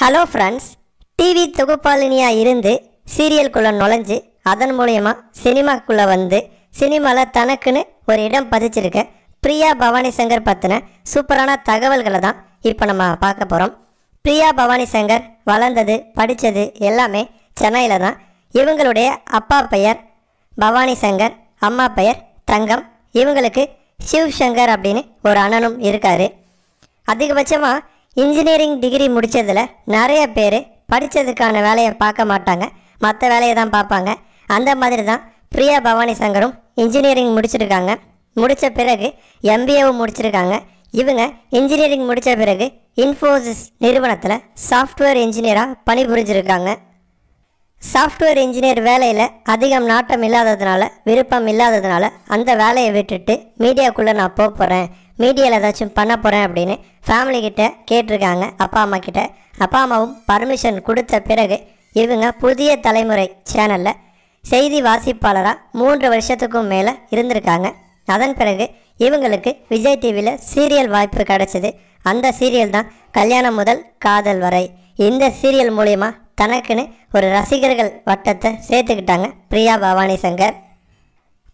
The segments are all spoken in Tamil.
ஹலோ ஃப்ரெண்ட்ஸ் டிவி தொகுப்பாளினியாக இருந்து சீரியல்குள்ளே நுழைஞ்சு அதன் மூலயமா சினிமாக்குள்ளே வந்து சினிமாவில் தனக்குன்னு ஒரு இடம் பதிச்சிருக்க பிரியா பவானி சங்கர் பற்றின சூப்பரான தகவல்களை தான் இப்போ நம்ம பார்க்க போகிறோம் பிரியா பவானி சங்கர் வளர்ந்தது படித்தது எல்லாமே சென்னையில் தான் இவங்களுடைய அப்பா பெயர் பவானி சங்கர் அம்மா பெயர் தங்கம் இவங்களுக்கு சிவ் சங்கர் அப்படின்னு ஒரு அண்ணனும் இருக்கார் அதிகபட்சமாக இன்ஜினியரிங் டிகிரி முடித்ததில் நிறைய பேர் படித்ததுக்கான வேலையை பார்க்க மாட்டாங்க மற்ற வேலையை தான் பார்ப்பாங்க அந்த மாதிரி தான் பிரியா பவானி சங்கரும் இன்ஜினியரிங் முடிச்சிருக்காங்க முடித்த பிறகு எம்பிஏவும் முடிச்சிருக்காங்க இவங்க இன்ஜினியரிங் முடித்த பிறகு இன்ஃபோசிஸ் நிறுவனத்தில் சாஃப்ட்வேர் இன்ஜினியராக பணிபுரிஞ்சிருக்காங்க சாஃப்ட்வேர் இன்ஜினியர் வேலையில் அதிகம் நாட்டம் இல்லாததுனால விருப்பம் இல்லாததுனால அந்த வேலையை விட்டுட்டு மீடியாக்குள்ளே நான் போக போகிறேன் மீடியாவில் ஏதாச்சும் பண்ண போகிறேன் அப்படின்னு ஃபேமிலிக்கிட்ட கேட்டிருக்காங்க அப்பா அம்மா கிட்ட அப்பா அம்மாவும் பர்மிஷன் கொடுத்த பிறகு இவங்க புதிய தலைமுறை சேனலில் செய்தி வாசிப்பாளராக மூன்று வருஷத்துக்கும் மேலே இருந்திருக்காங்க அதன் பிறகு இவங்களுக்கு விஜய் டிவியில் சீரியல் வாய்ப்பு கிடச்சிது அந்த சீரியல் தான் கல்யாணம் முதல் காதல் வரை இந்த சீரியல் மூலயமா தனக்குன்னு ஒரு ரசிகர்கள் வட்டத்தை சேர்த்துக்கிட்டாங்க பிரியா பவானி சங்கர்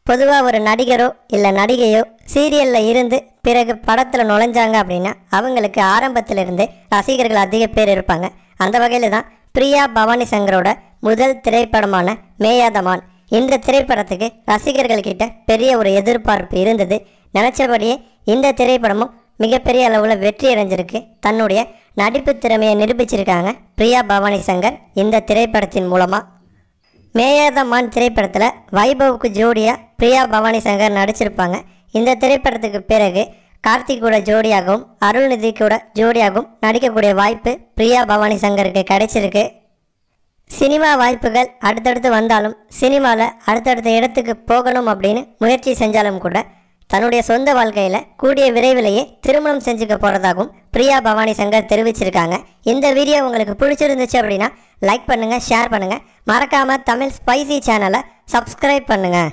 பொதுவாக ஒரு நடிகரோ இல்லை நடிகையோ சீரியலில் இருந்து பிறகு படத்தில் நுழைஞ்சாங்க அப்படின்னா அவங்களுக்கு ஆரம்பத்திலிருந்தே ரசிகர்கள் அதிக பேர் இருப்பாங்க அந்த வகையில் தான் பிரியா பவானி சங்கரோட முதல் திரைப்படமான மேயாதமான் இந்த திரைப்படத்துக்கு ரசிகர்கள் கிட்ட பெரிய ஒரு எதிர்பார்ப்பு இருந்தது நினச்சபடியே இந்த திரைப்படமும் மிகப்பெரிய அளவில் வெற்றி அடைஞ்சிருக்கு தன்னுடைய நடிப்பு திறமையை நிரூபிச்சிருக்காங்க பிரியா பவானி சங்கர் இந்த திரைப்படத்தின் மூலமாக மேயாதமான் திரைப்படத்தில் வைபவுக்கு ஜோடியாக பிரியா பவானி சங்கர் நடிச்சிருப்பாங்க இந்த திரைப்படத்துக்கு பிறகு கார்த்திக் கூட ஜோடியாகவும் அருள்நிதி கூட ஜோடியாகவும் நடிக்கக்கூடிய வாய்ப்பு பிரியா பவானி சங்கருக்கு கிடைச்சிருக்கு சினிமா வாய்ப்புகள் அடுத்தடுத்து வந்தாலும் சினிமாவில் அடுத்தடுத்த இடத்துக்கு போகணும் அப்படின்னு முயற்சி செஞ்சாலும் கூட தன்னுடைய சொந்த வாழ்க்கையில் கூடிய விரைவிலேயே திருமணம் செஞ்சுக்க போகிறதாகவும் பிரியா பவானி சங்கர் தெரிவிச்சிருக்காங்க இந்த வீடியோ உங்களுக்கு பிடிச்சிருந்துச்சு அப்படின்னா லைக் பண்ணுங்கள் ஷேர் பண்ணுங்கள் மறக்காமல் தமிழ் ஸ்பைசி சேனலை சப்ஸ்கிரைப் பண்ணுங்கள்